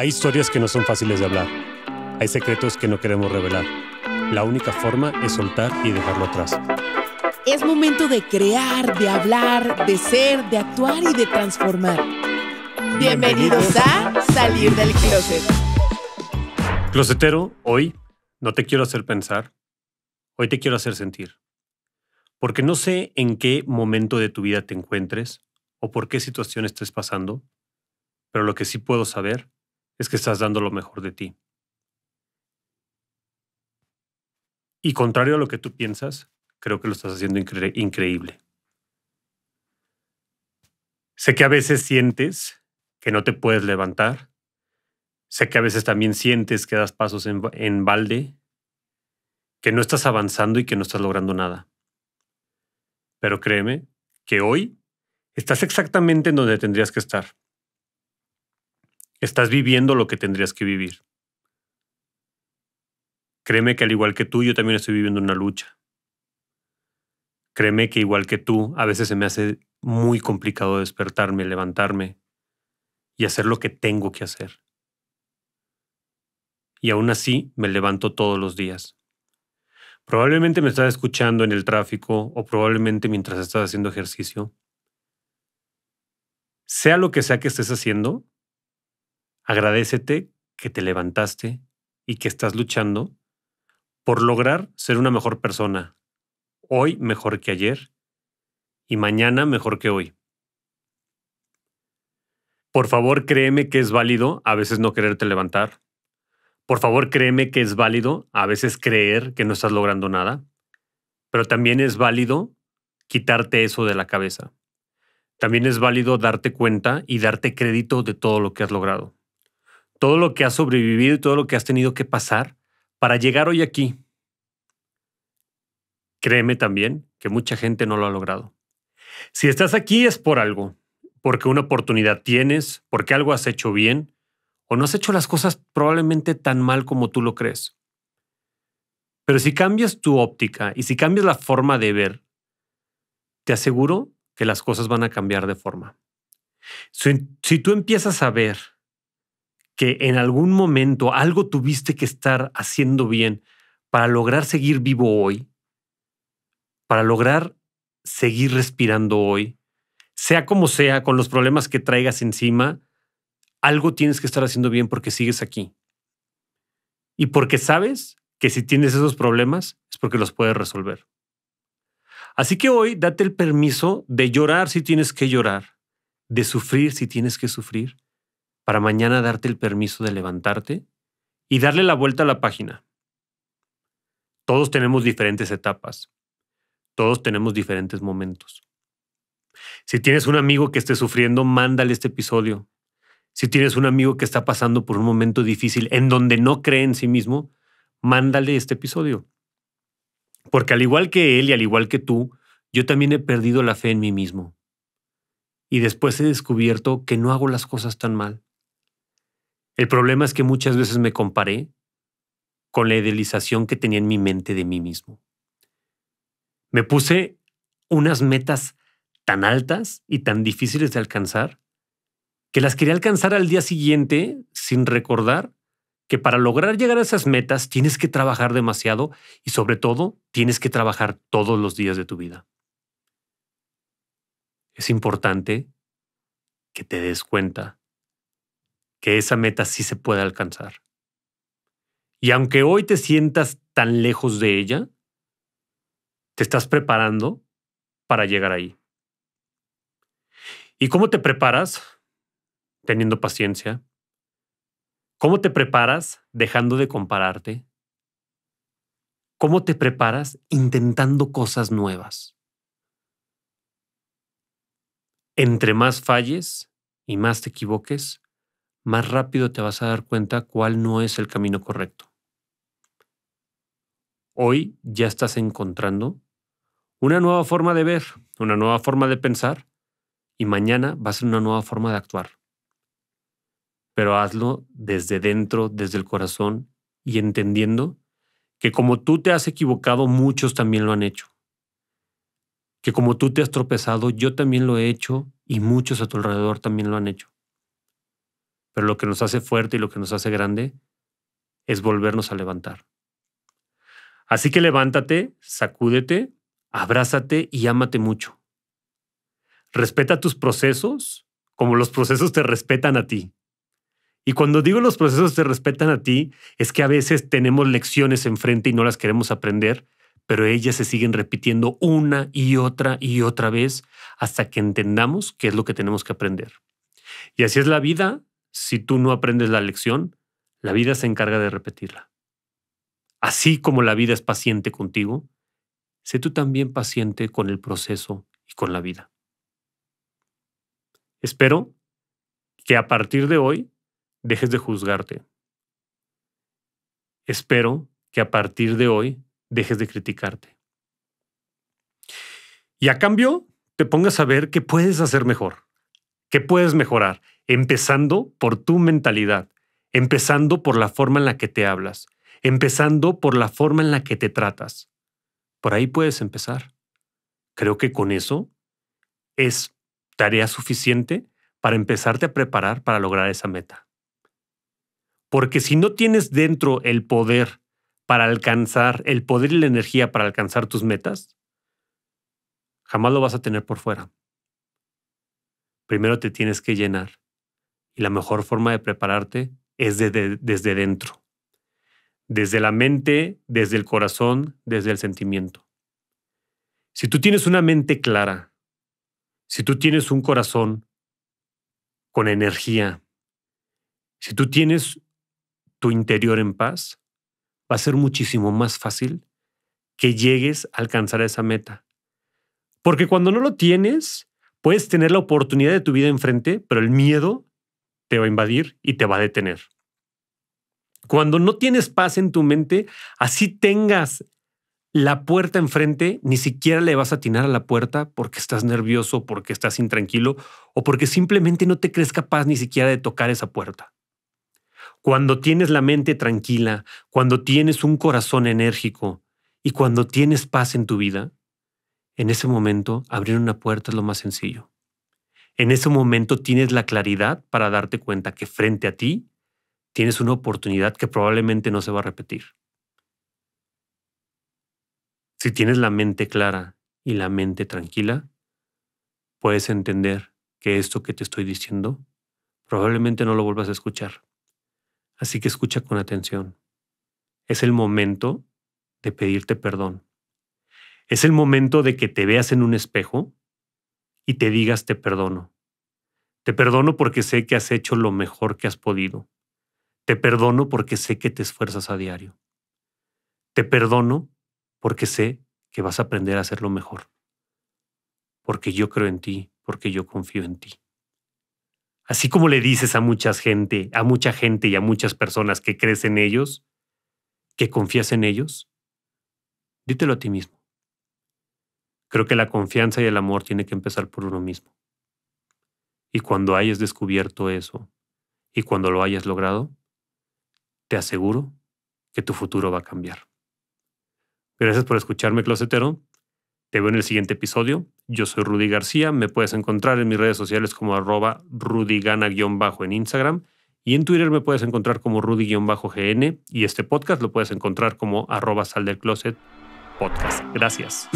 Hay historias que no son fáciles de hablar. Hay secretos que no queremos revelar. La única forma es soltar y dejarlo atrás. Es momento de crear, de hablar, de ser, de actuar y de transformar. Bienvenidos a Salir del Closet. Closetero, hoy no te quiero hacer pensar, hoy te quiero hacer sentir. Porque no sé en qué momento de tu vida te encuentres o por qué situación estés pasando, pero lo que sí puedo saber es que estás dando lo mejor de ti. Y contrario a lo que tú piensas, creo que lo estás haciendo increíble. Sé que a veces sientes que no te puedes levantar. Sé que a veces también sientes que das pasos en, en balde, que no estás avanzando y que no estás logrando nada. Pero créeme que hoy estás exactamente en donde tendrías que estar. Estás viviendo lo que tendrías que vivir. Créeme que al igual que tú, yo también estoy viviendo una lucha. Créeme que igual que tú, a veces se me hace muy complicado despertarme, levantarme y hacer lo que tengo que hacer. Y aún así me levanto todos los días. Probablemente me estás escuchando en el tráfico o probablemente mientras estás haciendo ejercicio. Sea lo que sea que estés haciendo, Agradecete que te levantaste y que estás luchando por lograr ser una mejor persona, hoy mejor que ayer y mañana mejor que hoy. Por favor, créeme que es válido a veces no quererte levantar. Por favor, créeme que es válido a veces creer que no estás logrando nada. Pero también es válido quitarte eso de la cabeza. También es válido darte cuenta y darte crédito de todo lo que has logrado todo lo que has sobrevivido y todo lo que has tenido que pasar para llegar hoy aquí. Créeme también que mucha gente no lo ha logrado. Si estás aquí es por algo, porque una oportunidad tienes, porque algo has hecho bien, o no has hecho las cosas probablemente tan mal como tú lo crees. Pero si cambias tu óptica y si cambias la forma de ver, te aseguro que las cosas van a cambiar de forma. Si, tú empiezas a ver que en algún momento algo tuviste que estar haciendo bien para lograr seguir vivo hoy, para lograr seguir respirando hoy, sea como sea, con los problemas que traigas encima, algo tienes que estar haciendo bien porque sigues aquí. Y porque sabes que si tienes esos problemas es porque los puedes resolver. Así que hoy date el permiso de llorar si tienes que llorar, de sufrir si tienes que sufrir, para mañana darte el permiso de levantarte y darle la vuelta a la página. Todos tenemos diferentes etapas, todos tenemos diferentes momentos. Si tienes un amigo que esté sufriendo, mándale este episodio. Si tienes un amigo que está pasando por un momento difícil en donde no cree en sí mismo, mándale este episodio. Porque al igual que él y al igual que tú, yo también he perdido la fe en mí mismo. Y después he descubierto que no hago las cosas tan mal. El problema es que muchas veces me comparé con la idealización que tenía en mi mente de mí mismo. Me puse unas metas tan altas y tan difíciles de alcanzar que las quería alcanzar al día siguiente sin recordar que para lograr llegar a esas metas tienes que trabajar demasiado y sobre todo tienes que trabajar todos los días de tu vida. Es importante que te des cuenta que esa meta sí se puede alcanzar. Y aunque hoy te sientas tan lejos de ella, te estás preparando para llegar ahí. ¿Y cómo te preparas? Teniendo paciencia. ¿Cómo te preparas dejando de compararte? ¿Cómo te preparas intentando cosas nuevas? Entre más falles y más te equivoques, más rápido te vas a dar cuenta cuál no es el camino correcto. Hoy ya estás encontrando una nueva forma de ver, una nueva forma de pensar y mañana va a ser una nueva forma de actuar. Pero hazlo desde dentro, desde el corazón y entendiendo que como tú te has equivocado, muchos también lo han hecho. Que como tú te has tropezado, yo también lo he hecho y muchos a tu alrededor también lo han hecho. Pero lo que nos hace fuerte y lo que nos hace grande es volvernos a levantar. Así que levántate, sacúdete, abrázate y ámate mucho. Respeta tus procesos como los procesos te respetan a ti. Y cuando digo los procesos te respetan a ti, es que a veces tenemos lecciones enfrente y no las queremos aprender, pero ellas se siguen repitiendo una y otra y otra vez hasta que entendamos qué es lo que tenemos que aprender. Y así es la vida si tú no aprendes la lección, la vida se encarga de repetirla. Así como la vida es paciente contigo, sé tú también paciente con el proceso y con la vida. Espero que a partir de hoy dejes de juzgarte. Espero que a partir de hoy dejes de criticarte. Y a cambio, te pongas a ver qué puedes hacer mejor. ¿Qué puedes mejorar, empezando por tu mentalidad, empezando por la forma en la que te hablas, empezando por la forma en la que te tratas. Por ahí puedes empezar. Creo que con eso es tarea suficiente para empezarte a preparar para lograr esa meta. Porque si no tienes dentro el poder para alcanzar, el poder y la energía para alcanzar tus metas, jamás lo vas a tener por fuera primero te tienes que llenar. Y la mejor forma de prepararte es desde dentro, desde la mente, desde el corazón, desde el sentimiento. Si tú tienes una mente clara, si tú tienes un corazón con energía, si tú tienes tu interior en paz, va a ser muchísimo más fácil que llegues a alcanzar esa meta. Porque cuando no lo tienes, Puedes tener la oportunidad de tu vida enfrente, pero el miedo te va a invadir y te va a detener. Cuando no tienes paz en tu mente, así tengas la puerta enfrente, ni siquiera le vas a atinar a la puerta porque estás nervioso, porque estás intranquilo o porque simplemente no te crees capaz ni siquiera de tocar esa puerta. Cuando tienes la mente tranquila, cuando tienes un corazón enérgico y cuando tienes paz en tu vida, en ese momento, abrir una puerta es lo más sencillo. En ese momento tienes la claridad para darte cuenta que frente a ti tienes una oportunidad que probablemente no se va a repetir. Si tienes la mente clara y la mente tranquila, puedes entender que esto que te estoy diciendo probablemente no lo vuelvas a escuchar. Así que escucha con atención. Es el momento de pedirte perdón es el momento de que te veas en un espejo y te digas te perdono. Te perdono porque sé que has hecho lo mejor que has podido. Te perdono porque sé que te esfuerzas a diario. Te perdono porque sé que vas a aprender a lo mejor. Porque yo creo en ti, porque yo confío en ti. Así como le dices a mucha gente, a mucha gente y a muchas personas que crees en ellos, que confías en ellos, dítelo a ti mismo. Creo que la confianza y el amor tiene que empezar por uno mismo. Y cuando hayas descubierto eso, y cuando lo hayas logrado, te aseguro que tu futuro va a cambiar. Gracias por escucharme, Closetero. Te veo en el siguiente episodio. Yo soy Rudy García. Me puedes encontrar en mis redes sociales como arroba rudigana-bajo en Instagram. Y en Twitter me puedes encontrar como rudy-gn. Y este podcast lo puedes encontrar como arroba sal del closet podcast. Gracias.